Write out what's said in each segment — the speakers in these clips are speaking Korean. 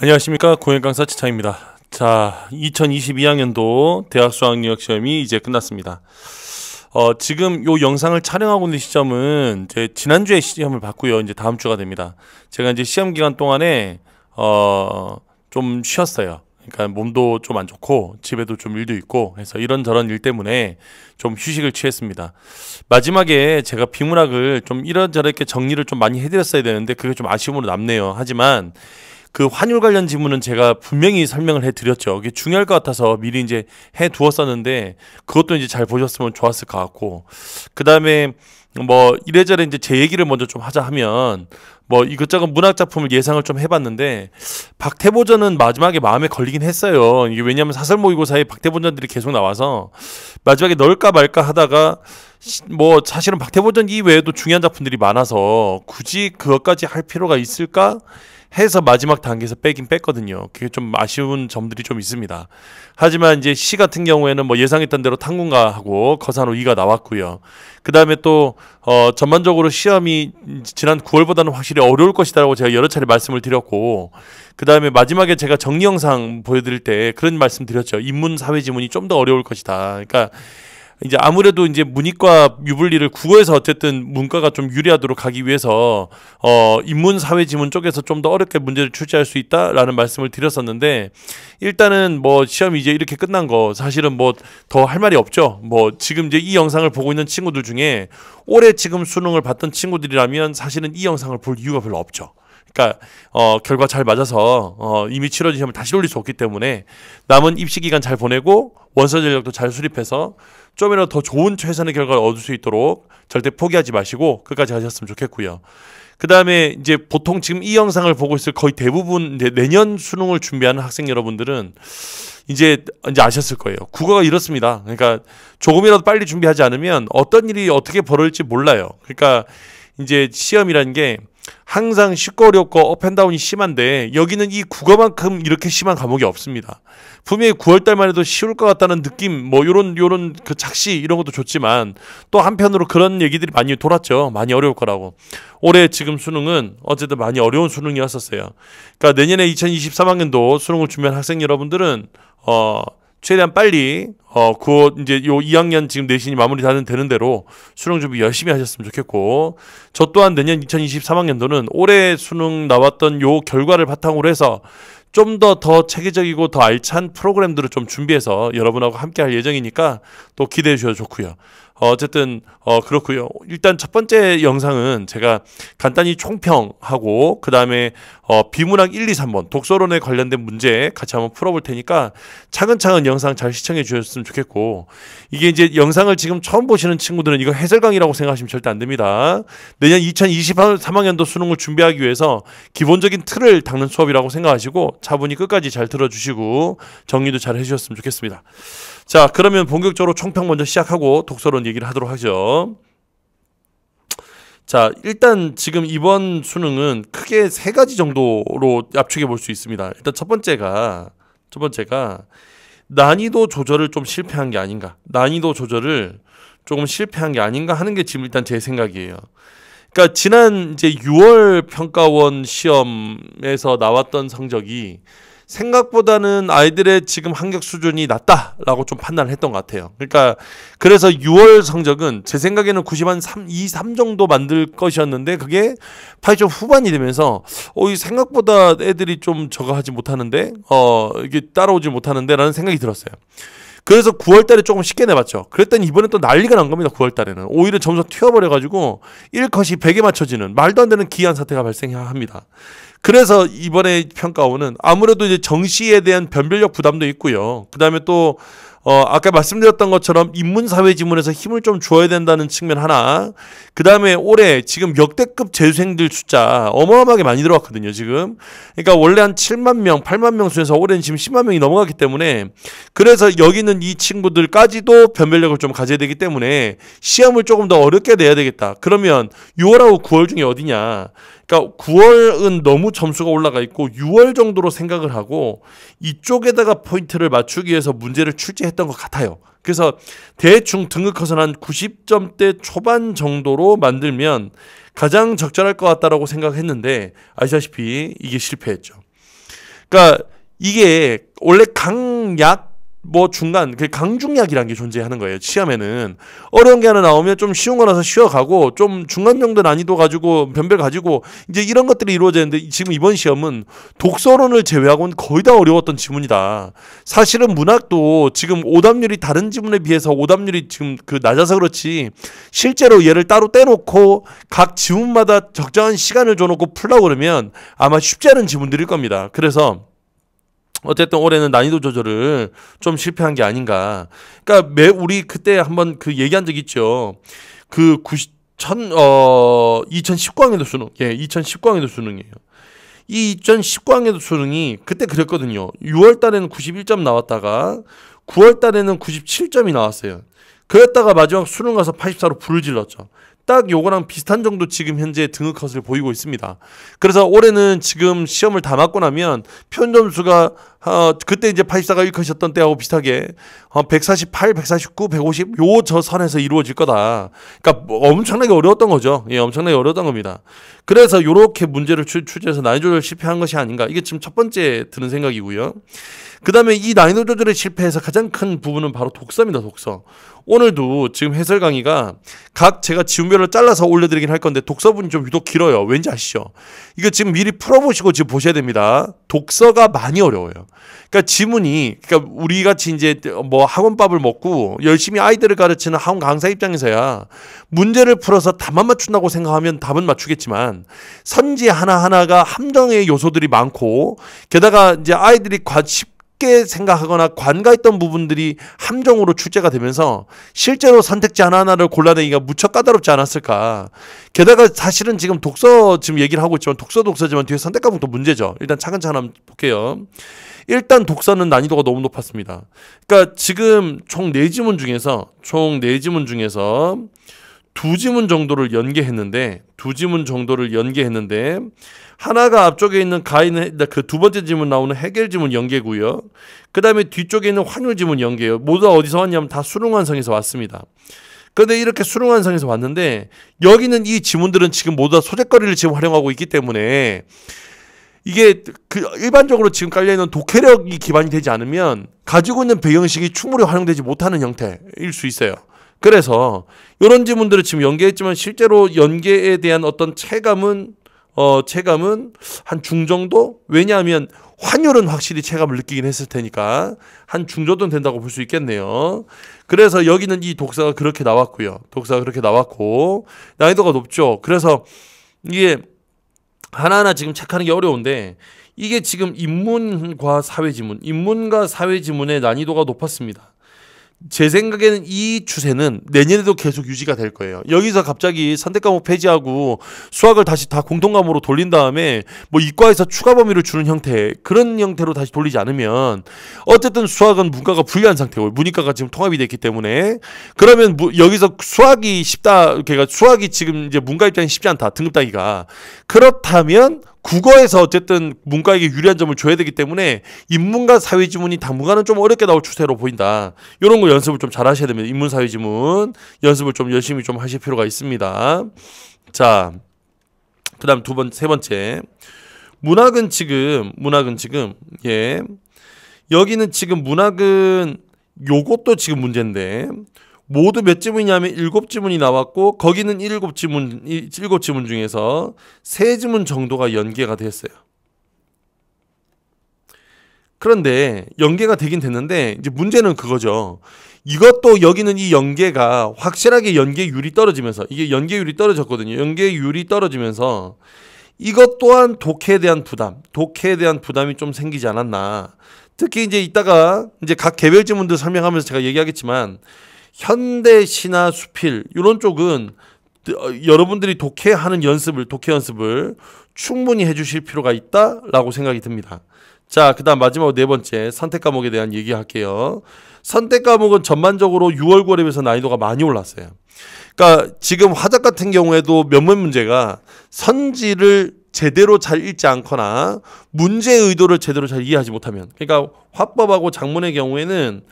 안녕하십니까 공연 강사 지창입니다. 자, 2022학년도 대학 수학력 능 시험이 이제 끝났습니다. 어, 지금 요 영상을 촬영하고 있는 시점은 제 지난주에 시험을 봤고요. 이제 다음 주가 됩니다. 제가 이제 시험 기간 동안에 어, 좀 쉬었어요. 그러니까 몸도 좀 안 좋고 집에도 좀 일도 있고 해서 이런저런 일 때문에 좀 휴식을 취했습니다. 마지막에 제가 비문학을 좀 이런저렇게 정리를 좀 많이 해드렸어야 되는데 그게 좀 아쉬움으로 남네요. 하지만 그 환율 관련 지문은 제가 분명히 설명을 해드렸죠. 이게 중요할 것 같아서 미리 이제 해 두었었는데 그것도 이제 잘 보셨으면 좋았을 것 같고 그 다음에 뭐 이래저래 이제 제 얘기를 먼저 좀 하자 하면 뭐 이것저것 문학 작품을 예상을 좀 해봤는데 박태보전은 마지막에 마음에 걸리긴 했어요. 이게 왜냐하면 사설 모의고사에 박태보전들이 계속 나와서 마지막에 넣을까 말까 하다가 뭐 사실은 박태보전 이외에도 중요한 작품들이 많아서 굳이 그것까지 할 필요가 있을까? 해서 마지막 단계에서 빼긴 뺐거든요. 그게 좀 아쉬운 점들이 좀 있습니다. 하지만 이제 시 같은 경우에는 뭐 예상했던 대로 탄군가하고 거사노 2가 나왔고요. 그 다음에 또 어, 전반적으로 시험이 지난 9월보다는 확실히 어려울 것이다라고 제가 여러 차례 말씀을 드렸고 그 다음에 마지막에 제가 정리 영상 보여드릴 때 그런 말씀 드렸죠. 인문 사회 지문이 좀 더 어려울 것이다. 그러니까 이제 아무래도 이제 문이과 유불리를 국어에서 어쨌든 문과가 좀 유리하도록 하기 위해서 어 인문 사회 지문 쪽에서 좀 더 어렵게 문제를 출제할 수 있다라는 말씀을 드렸었는데 일단은 뭐 시험이 이제 이렇게 끝난 거 사실은 뭐 더 할 말이 없죠. 뭐 지금 이제 이 영상을 보고 있는 친구들 중에 올해 지금 수능을 봤던 친구들이라면 사실은 이 영상을 볼 이유가 별로 없죠. 그러니까 어, 결과 잘 맞아서 어, 이미 치러지시면 다시 올릴 수 없기 때문에 남은 입시 기간 잘 보내고 원서 전력도 잘 수립해서 좀이라도 더 좋은 최선의 결과를 얻을 수 있도록 절대 포기하지 마시고 끝까지 하셨으면 좋겠고요. 그 다음에 이제 보통 지금 이 영상을 보고 있을 거의 대부분 내년 수능을 준비하는 학생 여러분들은 이제 이제 아셨을 거예요. 국어가 이렇습니다. 그러니까 조금이라도 빨리 준비하지 않으면 어떤 일이 어떻게 벌어질지 몰라요. 그러니까 이제 시험이라는 게 항상 쉽고 어렵고 업앤다운이 심한데 여기는 이 국어만큼 이렇게 심한 과목이 없습니다. 분명히 9월달만 해도 쉬울 것 같다는 느낌 뭐 요런 요런 그 착시 이런 것도 좋지만 또 한편으로 그런 얘기들이 많이 돌았죠. 많이 어려울 거라고. 올해 지금 수능은 어쨌든 많이 어려운 수능이었었어요. 그러니까 내년에 2023학년도 수능을 준비한 학생 여러분들은 어 최대한 빨리 어, 그 이제 요 2학년 지금 내신이 마무리 다 되는 대로 수능 준비 열심히 하셨으면 좋겠고 저 또한 내년 2023학년도는 올해 수능 나왔던 요 결과를 바탕으로 해서 좀 더더 더 체계적이고 더 알찬 프로그램들을 좀 준비해서 여러분하고 함께 할 예정이니까 또 기대해 주셔도 좋고요. 어, 어쨌든 어 그렇고요. 일단 첫 번째 영상은 제가 간단히 총평하고 그다음에 어 비문학 1, 2, 3번 독서론에 관련된 문제 같이 한번 풀어 볼 테니까 차근차근 영상 잘 시청해 주셨으면 좋겠고 이게 이제 영상을 지금 처음 보시는 친구들은 이거 해설 강이라고 생각하시면 절대 안 됩니다. 내년 2023학년도 수능을 준비하기 위해서 기본적인 틀을 닦는 수업이라고 생각하시고 차분히 끝까지 잘 들어 주시고 정리도 잘 해 주셨으면 좋겠습니다. 자, 그러면 본격적으로 총평 먼저 시작하고 독서론 얘기를 하도록 하죠. 자, 일단 지금 이번 수능은 크게 세 가지 정도로 압축해 볼 수 있습니다. 일단 첫 번째가 첫 번째가 난이도 조절을 좀 실패한 게 아닌가. 난이도 조절을 조금 실패한 게 아닌가 하는 게 지금 일단 제 생각이에요. 그러니까 지난 이제 6월 평가원 시험에서 나왔던 성적이 생각보다는 아이들의 지금 합격 수준이 낮다라고 좀 판단을 했던 것 같아요. 그러니까 그래서 6월 성적은 제 생각에는 90한 3, 2, 3 정도 만들 것이었는데 그게 8점 후반이 되면서 어이 생각보다 애들이 좀 저거 하지 못하는데 어 이게 따라오지 못하는데라는 생각이 들었어요. 그래서 9월 달에 조금 쉽게 내봤죠. 그랬더니 이번에 또 난리가 난 겁니다. 9월 달에는. 오히려 점수 튀어버려가지고 1컷이 100에 맞춰지는 말도 안 되는 기이한 사태가 발생합니다. 그래서 이번에 평가원은 아무래도 이제 정시에 대한 변별력 부담도 있고요. 그다음에 또 어, 아까 말씀드렸던 것처럼 인문사회 지문에서 힘을 좀 줘야 된다는 측면 하나. 그 다음에 올해 지금 역대급 재수생들 숫자 어마어마하게 많이 들어왔거든요, 지금. 그러니까 원래 한 7만 명, 8만 명 수에서 올해는 지금 10만 명이 넘어갔기 때문에 그래서 여기 있는 이 친구들까지도 변별력을 좀 가져야 되기 때문에 시험을 조금 더 어렵게 내야 되겠다. 그러면 6월하고 9월 중에 어디냐. 그러니까 9월은 너무 점수가 올라가 있고 6월 정도로 생각을 하고 이쪽에다가 포인트를 맞추기 위해서 문제를 출제했던 것 같아요. 그래서 대충 등급컷은 한 90점대 초반 정도로 만들면 가장 적절할 것 같다라고 생각했는데 아시다시피 이게 실패했죠. 그러니까 이게 원래 강약 뭐 중간 그 강중약이라는 게 존재하는 거예요. 시험에는 어려운 게 하나 나오면 좀 쉬운 거라서 쉬어가고 좀 중간 정도 난이도 가지고 변별 가지고 이제 이런 것들이 이루어지는데 지금 이번 시험은 독서론을 제외하고는 거의 다 어려웠던 지문이다. 사실은 문학도 지금 오답률이 다른 지문에 비해서 오답률이 지금 그 낮아서 그렇지 실제로 얘를 따로 떼놓고 각 지문마다 적정한 시간을 줘놓고 풀라 고 그러면 아마 쉽지 않은 지문들일 겁니다. 그래서 어쨌든 올해는 난이도 조절을 좀 실패한 게 아닌가. 그러니까 매 우리 그때 한번 그 얘기한 적 있죠. 그 90, 천, 어, 2019학년도 수능. 예, 2019학년도 수능이에요. 이 2019학년도 수능이 그때 그랬거든요. 6월 달에는 91점 나왔다가 9월 달에는 97점이 나왔어요. 그랬다가 마지막 수능 가서 84로 불을 질렀죠. 딱 요거랑 비슷한 정도 지금 현재 등급컷을 보이고 있습니다. 그래서 올해는 지금 시험을 다 맞고 나면 표현 점수가 어, 그때 이제 84가 1컷이었던 때하고 비슷하게 어, 148, 149, 150요 저 선에서 이루어질 거다. 그러니까 뭐 엄청나게 어려웠던 거죠. 예, 엄청나게 어려웠던 겁니다. 그래서 이렇게 문제를 출 제해서 난이도를 실패한 것이 아닌가. 이게 지금 첫 번째 드는 생각이고요. 그 다음에 이 난이도 조절의 실패해서 가장 큰 부분은 바로 독서입니다, 독서. 오늘도 지금 해설 강의가 각 제가 지운별을 잘라서 올려드리긴 할 건데 독서분이 좀 유독 길어요. 왠지 아시죠? 이거 지금 미리 풀어보시고 지금 보셔야 됩니다. 독서가 많이 어려워요. 그러니까 지문이, 그러니까 우리 같이 이제 뭐 학원밥을 먹고 열심히 아이들을 가르치는 학원 강사 입장에서야 문제를 풀어서 답만 맞춘다고 생각하면 답은 맞추겠지만 선지 하나하나가 함정의 요소들이 많고 게다가 이제 아이들이 쉽게 생각하거나 관가했던 부분들이 함정으로 출제가 되면서 실제로 선택지 하나하나를 골라내기가 무척 까다롭지 않았을까. 게다가 사실은 지금 독서 지금 얘기를 하고 있지만 독서 독서지만 뒤에 선택 과목도 문제죠. 일단 차근차근 한번 볼게요. 일단 독서는 난이도가 너무 높았습니다. 그러니까 지금 총 네지문 중에서 총 네지문 중에서 두 지문 정도를 연계했는데 두 지문 정도를 연계했는데 하나가 앞쪽에 있는 가인 그두 번째 지문 나오는 해결 지문 연계고요. 그다음에 뒤쪽에 있는 환율 지문 연계예요. 모두 어디서 왔냐면 다수능한성에서 왔습니다. 그런데 이렇게 수능한성에서 왔는데 여기는 이 지문들은 지금 모두 다 소재거리를 지금 활용하고 있기 때문에 이게 그 일반적으로 지금 깔려 있는 독해력이 기반이 되지 않으면 가지고 있는 배경식이 충분히 활용되지 못하는 형태일 수 있어요. 그래서 이런 질문들을 지금 연계했지만 실제로 연계에 대한 어떤 체감은 어 체감은 한 중정도 왜냐하면 환율은 확실히 체감을 느끼긴 했을 테니까 한 중정도는 된다고 볼 수 있겠네요. 그래서 여기는 이 독사가 그렇게 나왔고요. 독사가 그렇게 나왔고 난이도가 높죠. 그래서 이게 하나하나 지금 체크하는 게 어려운데 이게 지금 인문과 사회 지문, 인문과 사회 지문의 난이도가 높았습니다. 제 생각에는 이 추세는 내년에도 계속 유지가 될 거예요. 여기서 갑자기 선택 과목 폐지하고 수학을 다시 다 공통 과목으로 돌린 다음에 뭐 이과에서 추가 범위를 주는 형태 그런 형태로 다시 돌리지 않으면 어쨌든 수학은 문과가 불리한 상태고 문이과가 지금 통합이 됐기 때문에 그러면 뭐 여기서 수학이 쉽다 그러니까 수학이 지금 이제 문과 입장이 쉽지 않다 등급 따기가 그렇다면 국어에서 어쨌든 문과에게 유리한 점을 줘야 되기 때문에 인문과 사회지문이 당분간은 좀 어렵게 나올 추세로 보인다. 이런 거 연습을 좀 잘 하셔야 됩니다. 인문 사회지문 연습을 좀 열심히 좀 하실 필요가 있습니다. 자, 그다음 두 번 세 번째 문학은 지금 문학은 지금 예 여기는 지금 문학은 요것도 지금 문제인데 모두 몇 지문이냐면 일곱 지문이 나왔고 거기는 일곱 지문 일곱 지문 중에서 세 지문 정도가 연계가 됐어요. 그런데 연계가 되긴 됐는데 이제 문제는 그거죠. 이것도 여기는 이 연계가 확실하게 연계율이 떨어지면서 이게 연계율이 떨어졌거든요. 연계율이 떨어지면서 이것 또한 독해에 대한 부담, 독해에 대한 부담이 좀 생기지 않았나. 특히 이제 이따가 이제 각 개별 지문들 설명하면서 제가 얘기하겠지만 현대시나 수필 이런 쪽은 어, 여러분들이 독해하는 연습을 독해 연습을 충분히 해주실 필요가 있다라고 생각이 듭니다. 자, 그 다음 마지막네 번째 선택 과목에 대한 얘기할게요. 선택 과목은 전반적으로 6월 고랩에서 난이도가 많이 올랐어요. 그러니까 지금 화작 같은 경우에도 몇몇 문제가 선지를 제대로 잘 읽지 않거나 문제의 의도를 제대로 잘 이해하지 못하면 그러니까 화법하고 작문의 경우에는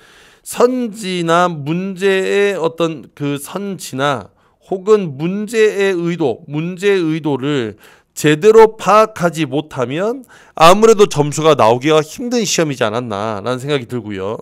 선지나 문제의 어떤 그 선지나 혹은 문제의 의도, 문제의 의도를 제대로 파악하지 못하면 아무래도 점수가 나오기가 힘든 시험이지 않았나라는 생각이 들고요.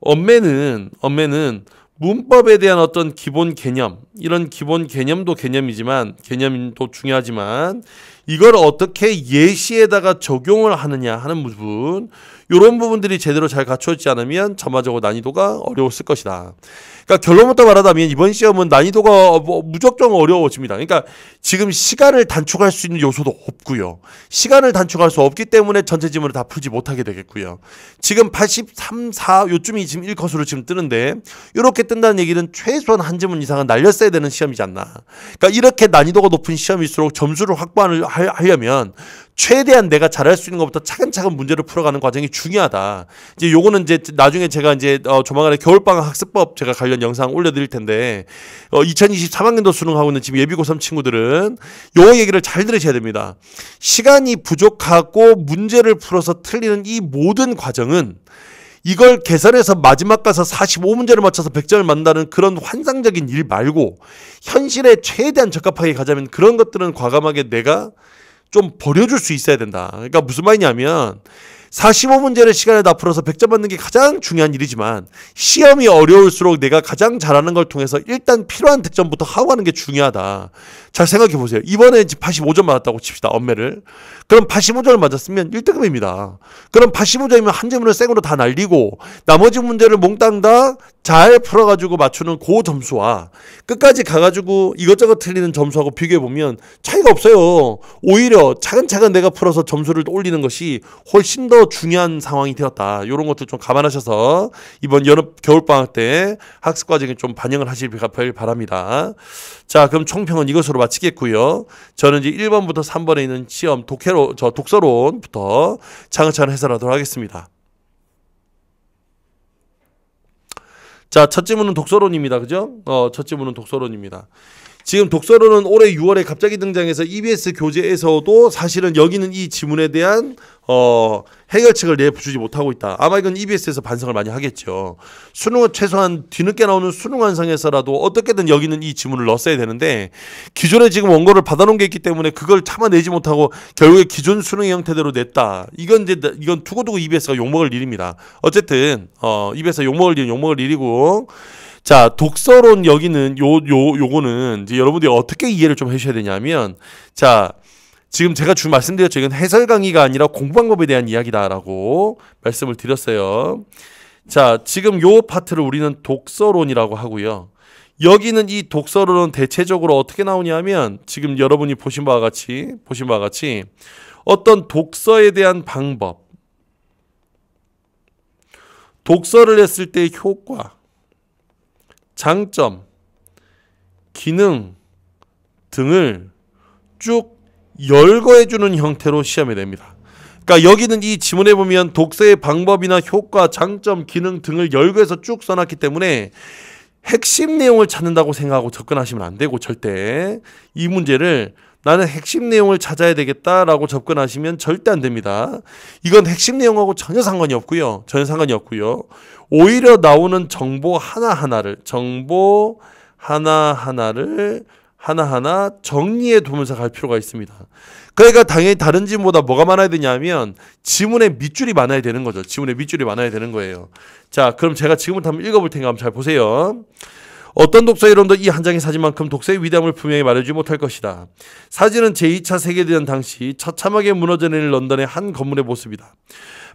엄매는 엄매는 문법에 대한 어떤 기본 개념 이런 기본 개념도 개념이지만 개념도 중요하지만 이걸 어떻게 예시에다가 적용을 하느냐 하는 부분 이런 부분들이 제대로 잘 갖추어지지 않으면 전반적으로 난이도가 어려웠을 것이다. 그러니까 결론부터 말하자면 이번 시험은 난이도가 뭐 무적정 어려워집니다. 그러니까 지금 시간을 단축할 수 있는 요소도 없고요. 시간을 단축할 수 없기 때문에 전체 지문을 다 풀지 못하게 되겠고요. 지금 83, 4 요쯤이 지금 1컷으로 지금 뜨는데 이렇게 뜬다는 얘기는 최소한 한 지문 이상은 날렸어야 되는 시험이지 않나. 그러니까 이렇게 난이도가 높은 시험일수록 점수를 확보하려면 최대한 내가 잘할 수 있는 것부터 차근차근 문제를 풀어가는 과정이 중요하다. 이제 요거는 이제 나중에 제가 이제 어 조만간에 겨울방학 학습법 제가 관련 영상 올려드릴 텐데 어 2023학년도 수능하고 있는 지금 예비고 3 친구들은 요 얘기를 잘 들으셔야 됩니다. 시간이 부족하고 문제를 풀어서 틀리는 이 모든 과정은 이걸 계산해서 마지막 가서 45문제를 맞춰서 100점을 만다는 그런 환상적인 일 말고 현실에 최대한 적합하게 가자면 그런 것들은 과감하게 내가 좀 버려줄 수 있어야 된다. 그러니까 무슨 말이냐면 45문제를 시간에 다 풀어서 100점 받는 게 가장 중요한 일이지만 시험이 어려울수록 내가 가장 잘하는 걸 통해서 일단 필요한 득점부터 하고 가는 게 중요하다. 잘 생각해 보세요. 이번에 85점 맞았다고 칩시다. 엄매를. 그럼 85점을 맞았으면 1등급입니다. 그럼 85점이면 한 질문을 쌩으로 다 날리고 나머지 문제를 몽땅 다 잘 풀어가지고 맞추는 고그 점수와 끝까지 가가지고 이것저것 틀리는 점수하고 비교해 보면 차이가 없어요. 오히려 차근차근 내가 풀어서 점수를 올리는 것이 훨씬 더 중요한 상황이 되었다. 이런 것도 좀 감안하셔서 이번 여름 겨울 방학 때 학습 과정에 좀 반영을 하시길 바랍니다. 자, 그럼 총평은 이것으로 마치겠고요. 저는 이제 1번부터 3번에 있는 시험 독해로 저 독서론부터 차근차근 해설하도록 하겠습니다. 자, 첫 질문은 독서론입니다. 그죠? 어, 첫 질문은 독서론입니다. 지금 독서로는 올해 6월에 갑자기 등장해서 EBS 교재에서도 사실은 여기는 이 지문에 대한 어, 해결책을 내주지 못하고 있다. 아마 이건 EBS에서 반성을 많이 하겠죠. 수능 은 최소한 뒤늦게 나오는 수능 환상에서라도 어떻게든 여기는 이 지문을 넣었어야 되는데 기존에 지금 원고를 받아놓은 게 있기 때문에 그걸 참아내지 못하고 결국에 기존 수능의 형태대로 냈다. 이건 이제 이건 두고두고 EBS가 욕먹을 일입니다. 어쨌든 어, EBS가 욕먹을 일, 욕먹을 일이고. 자, 독서론 여기는 요, 요, 요거는 이제 여러분들이 어떻게 이해를 좀 해주셔야 되냐면, 자, 지금 제가 주 말씀드렸죠. 이건 해설 강의가 아니라 공부 방법에 대한 이야기다라고 말씀을 드렸어요. 자, 지금 요 파트를 우리는 독서론이라고 하고요. 여기는 이 독서론은 대체적으로 어떻게 나오냐면, 지금 여러분이 보신 바와 같이, 보신 바와 같이, 어떤 독서에 대한 방법, 독서를 했을 때의 효과, 장점, 기능 등을 쭉 열거해 주는 형태로 시험이 됩니다. 그러니까 여기는 이 지문에 보면 독서의 방법이나 효과, 장점, 기능 등을 열거해서 쭉 써놨기 때문에 핵심 내용을 찾는다고 생각하고 접근하시면 안 되고 절대 이 문제를 나는 핵심 내용을 찾아야 되겠다라고 접근하시면 절대 안 됩니다. 이건 핵심 내용하고 전혀 상관이 없고요. 전혀 상관이 없고요. 오히려 나오는 정보 하나하나를 정보 하나하나를 하나하나 정리해 두면서 갈 필요가 있습니다. 그러니까 당연히 다른 지문보다 뭐가 많아야 되냐면 지문의 밑줄이 많아야 되는 거죠. 지문의 밑줄이 많아야 되는 거예요. 자, 그럼 제가 지금부터 한번 읽어볼 테니까 한번 잘 보세요. 어떤 독서 이론도 이 한 장의 사진만큼 독서의 위대함을 분명히 말해주지 못할 것이다. 사진은 제2차 세계대전 당시 처참하게 무너져 내린 런던의 한 건물의 모습이다.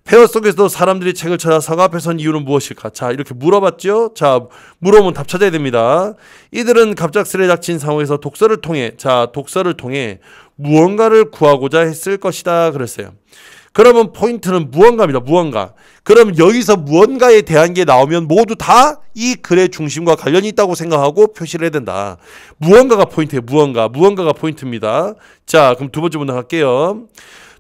폐허 속에서도 사람들이 책을 찾아 서가 앞에 선 이유는 무엇일까? 자, 이렇게 물어봤죠? 자, 물어보면 답 찾아야 됩니다. 이들은 갑작스레 닥친 상황에서 독서를 통해, 자, 독서를 통해 무언가를 구하고자 했을 것이다. 그랬어요. 그러면 포인트는 무언가입니다. 무언가. 그럼 여기서 무언가에 대한 게 나오면 모두 다 이 글의 중심과 관련이 있다고 생각하고 표시를 해야 된다. 무언가가 포인트예요. 무언가. 무언가가 포인트입니다. 자, 그럼 두 번째 문장 할게요.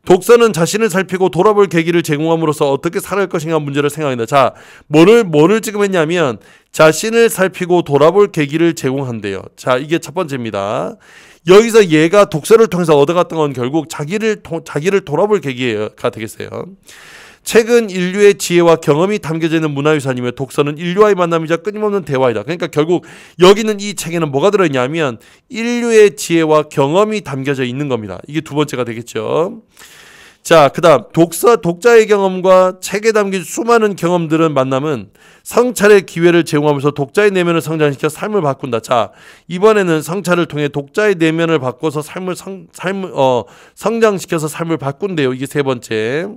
독서는 자신을 살피고 돌아볼 계기를 제공함으로써 어떻게 살아갈 것인가 문제를 생각한다. 자, 뭐를 뭐를 지금했냐면 자신을 살피고 돌아볼 계기를 제공한대요. 자, 이게 첫 번째입니다. 여기서 얘가 독서를 통해서 얻어갔던 건 결국 자기를 자기를 돌아볼 계기가 되겠어요. 최근 인류의 지혜와 경험이 담겨져 있는 문화유산이며 독서는 인류와의 만남이자 끊임없는 대화이다. 그러니까 결국 여기는 이 책에는 뭐가 들어있냐면 인류의 지혜와 경험이 담겨져 있는 겁니다. 이게 두 번째가 되겠죠. 자, 그다음 독서 독자의 경험과 책에 담긴 수많은 경험들은 만남은 성찰의 기회를 제공하면서 독자의 내면을 성장시켜 삶을 바꾼다. 자, 이번에는 성찰을 통해 독자의 내면을 바꿔서 삶을 성, 삶, 어, 성장시켜서 삶을 바꾼대요. 이게 세 번째.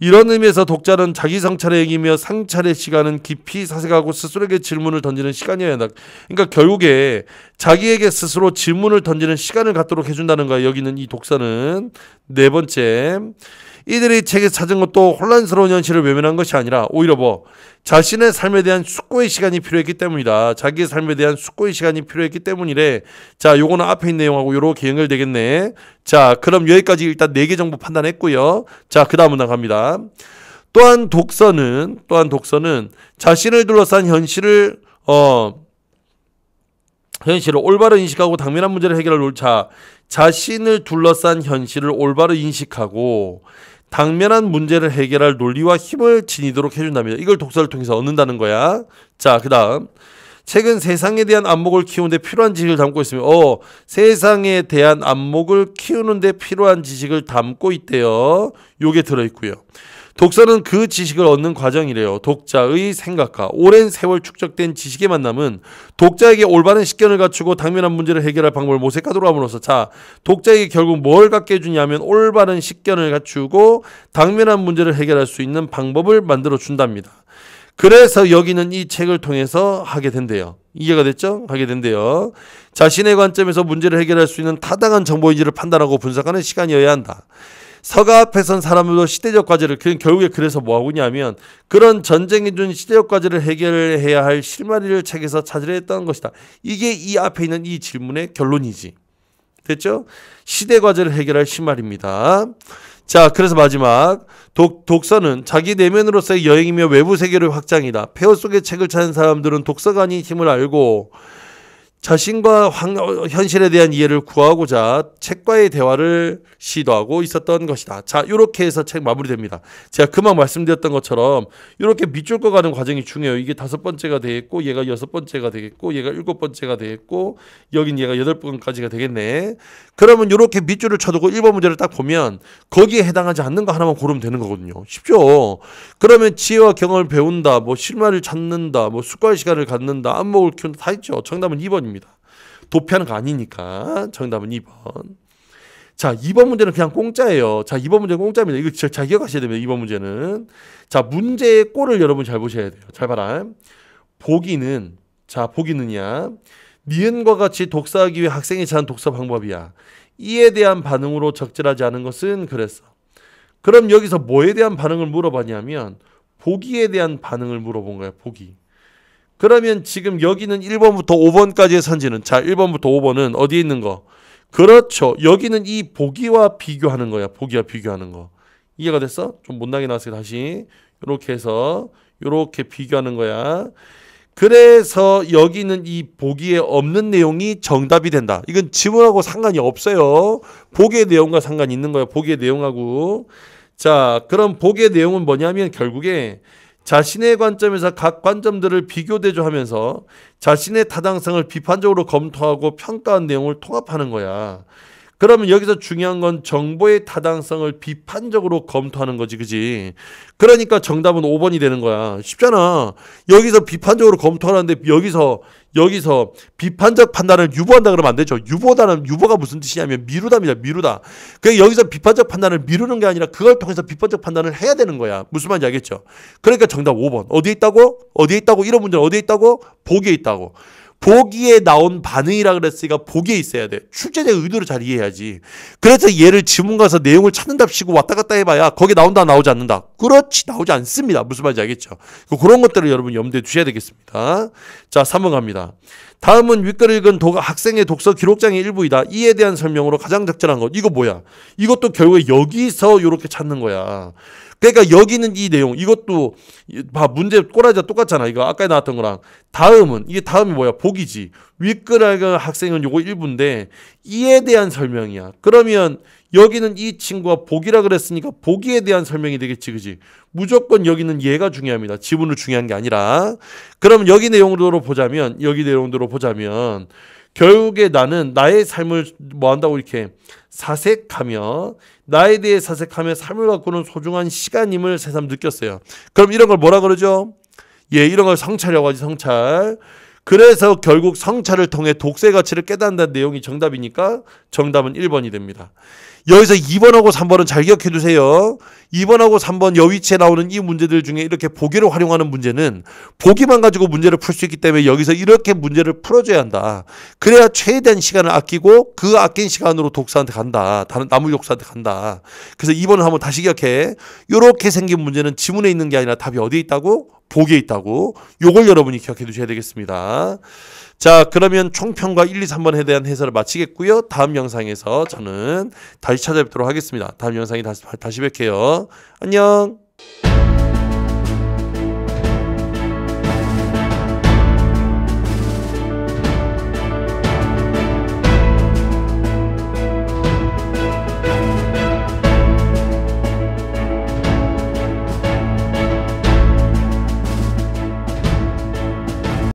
이런 의미에서 독자는 자기 성찰의 행위며 상찰의 시간은 깊이 사색하고 스스로에게 질문을 던지는 시간이어야 한다. 그러니까 결국에 자기에게 스스로 질문을 던지는 시간을 갖도록 해준다는 거야. 여기는 이 독서는 네 번째 이들이 책에 찾은 것도 혼란스러운 현실을 외면한 것이 아니라 오히려 뭐 자신의 삶에 대한 숙고의 시간이 필요했기 때문이다. 자기의 삶에 대한 숙고의 시간이 필요했기 때문이래. 자, 요거는 앞에 있는 내용하고 요렇게 연결되겠네. 자, 그럼 여기까지 일단 네 개 정보 판단했고요. 자, 그 다음 문항 갑니다. 또한 독서는 또한 독서는 자신을 둘러싼 현실을 어 현실을 올바로 인식하고 당면한 문제를 해결할 자 자신을 둘러싼 현실을 올바로 인식하고 당면한 문제를 해결할 논리와 힘을 지니도록 해준다며 이걸 독서를 통해서 얻는다는 거야. 자, 그 다음. 책은 세상에 대한 안목을 키우는데 필요한 지식을 담고 있으며, 어, 세상에 대한 안목을 키우는데 필요한 지식을 담고 있대요. 요게 들어있고요. 독서는 그 지식을 얻는 과정이래요. 독자의 생각과 오랜 세월 축적된 지식의 만남은 독자에게 올바른 식견을 갖추고 당면한 문제를 해결할 방법을 모색하도록 함으로써 자, 독자에게 결국 뭘 갖게 해주냐면 올바른 식견을 갖추고 당면한 문제를 해결할 수 있는 방법을 만들어 준답니다. 그래서 여기는 이 책을 통해서 하게 된대요. 이해가 됐죠? 하게 된대요. 자신의 관점에서 문제를 해결할 수 있는 타당한 정보인지를 판단하고 분석하는 시간이어야 한다. 서가 앞에 선 사람들도 시대적 과제를 그 결국에 그래서 뭐 하고냐면 그런 전쟁에준 시대적 과제를 해결해야 할 실마리를 책에서 찾으려 했다는 것이다. 이게 이 앞에 있는 이 질문의 결론이지. 됐죠? 시대 과제를 해결할 실마리입니다. 자, 그래서 마지막 독, 독서는 자기 내면으로서의 여행이며 외부 세계를 확장이다. 폐허 속의 책을 찾는 사람들은 독서관이 힘을 알고 자신과 현실에 대한 이해를 구하고자 책과의 대화를 시도하고 있었던 것이다. 자, 이렇게 해서 책 마무리됩니다. 제가 금방 말씀드렸던 것처럼 이렇게 밑줄 꺼가는 과정이 중요해요. 이게 다섯 번째가 되겠고 얘가 여섯 번째가 되겠고 얘가 일곱 번째가 되겠고 여긴 얘가 여덟 번까지가 되겠네. 그러면 이렇게 밑줄을 쳐두고 1번 문제를 딱 보면 거기에 해당하지 않는 거 하나만 고르면 되는 거거든요. 쉽죠. 그러면 지혜와 경험을 배운다, 뭐 실마리를 찾는다, 뭐 숙과의 시간을 갖는다, 안목을 키운다 다 있죠. 정답은 2번입니다. 도피하는 거 아니니까 정답은 2번. 자, 2번 문제는 그냥 공짜예요. 자, 2번 문제는 공짜입니다. 이거 잘, 잘 기억하셔야 됩니다. 2번 문제는. 자, 문제의 꼴을 여러분 잘 보셔야 돼요. 잘 봐라. 보기는, 자, 보기는야. 니은과 같이 독사하기 위해 학생이 찾은 독서 방법이야. 이에 대한 반응으로 적절하지 않은 것은 그랬어. 그럼 여기서 뭐에 대한 반응을 물어봤냐면, 보기에 대한 반응을 물어본 거야, 보기. 그러면 지금 여기는 1번부터 5번까지의 선지는 자 1번부터 5번은 어디에 있는 거? 그렇죠. 여기는 이 보기와 비교하는 거야. 보기와 비교하는 거. 이해가 됐어? 좀 못나게 나왔어요. 다시 이렇게 해서 이렇게 비교하는 거야. 그래서 여기는 이 보기에 없는 내용이 정답이 된다. 이건 지문하고 상관이 없어요. 보기의 내용과 상관이 있는 거야 보기의 내용하고. 자, 그럼 보기의 내용은 뭐냐면 결국에 자신의 관점에서 각 관점들을 비교대조하면서 자신의 타당성을 비판적으로 검토하고 평가한 내용을 통합하는 거야. 그러면 여기서 중요한 건 정보의 타당성을 비판적으로 검토하는 거지, 그지? 그러니까 정답은 5번이 되는 거야. 쉽잖아. 여기서 비판적으로 검토하는데 여기서 여기서 비판적 판단을 유보한다 그러면 안 되죠. 유보다는 유보가 무슨 뜻이냐면 미루다입니다. 미루다. 그 여기서 비판적 판단을 미루는 게 아니라 그걸 통해서 비판적 판단을 해야 되는 거야. 무슨 말인지 알겠죠? 그러니까 정답 5번. 어디에 있다고? 어디에 있다고? 이런 문제는 어디에 있다고? 보기에 있다고. 보기에 나온 반응이라 그랬으니까 보기에 있어야 돼. 출제자의 의도를 잘 이해해야지. 그래서 얘를 지문 가서 내용을 찾는답시고 왔다 갔다 해봐야 거기 나온다 나오지 않는다. 그렇지 나오지 않습니다. 무슨 말인지 알겠죠? 그런 것들을 여러분 염두에 두셔야 되겠습니다. 자 3번 갑니다. 다음은 윗글 읽은 도, 학생의 독서 기록장의 일부이다. 이에 대한 설명으로 가장 적절한 것. 이거 뭐야? 이것도 결국에 여기서 이렇게 찾는 거야. 그러니까 여기는 이 내용 이것도 봐 문제 꼬라지와 똑같잖아 이거 아까 나왔던 거랑 다음은 이게 다음이 뭐야 보기지 윗글하가 학생은 요거 1부인데 이에 대한 설명이야 그러면 여기는 이 친구가 복이라 그랬으니까 복기에 대한 설명이 되겠지 그지 무조건 여기는 얘가 중요합니다 지분을 중요한 게 아니라 그럼 여기 내용으로 보자면 여기 내용으로 보자면 결국에 나는 나의 삶을 뭐 한다고 이렇게 사색하며 나에 대해 사색하며 삶을 가꾸는 소중한 시간임을 새삼 느꼈어요 그럼 이런 걸 뭐라 그러죠 예 이런 걸 성찰이라고 하지 성찰 그래서 결국 성찰을 통해 독세 가치를 깨닫는 는다 내용이 정답이니까 정답은 1번이 됩니다. 여기서 2번하고 3번은 잘 기억해 두세요. 2번하고 3번 여위치에 나오는 이 문제들 중에 이렇게 보기를 활용하는 문제는 보기만 가지고 문제를 풀 수 있기 때문에 여기서 이렇게 문제를 풀어줘야 한다. 그래야 최대한 시간을 아끼고 그 아낀 시간으로 독사한테 간다. 다른 나무 욕사한테 간다. 그래서 2번을 한번 다시 기억해. 이렇게 생긴 문제는 지문에 있는 게 아니라 답이 어디에 있다고? 보기에 있다고. 요걸 여러분이 기억해 두셔야 되겠습니다. 자, 그러면 총평과 1, 2, 3번에 대한 해설을 마치겠고요. 다음 영상에서 저는 다시 찾아뵙도록 하겠습니다. 다음 영상에 다시, 다시 뵐게요. 안녕!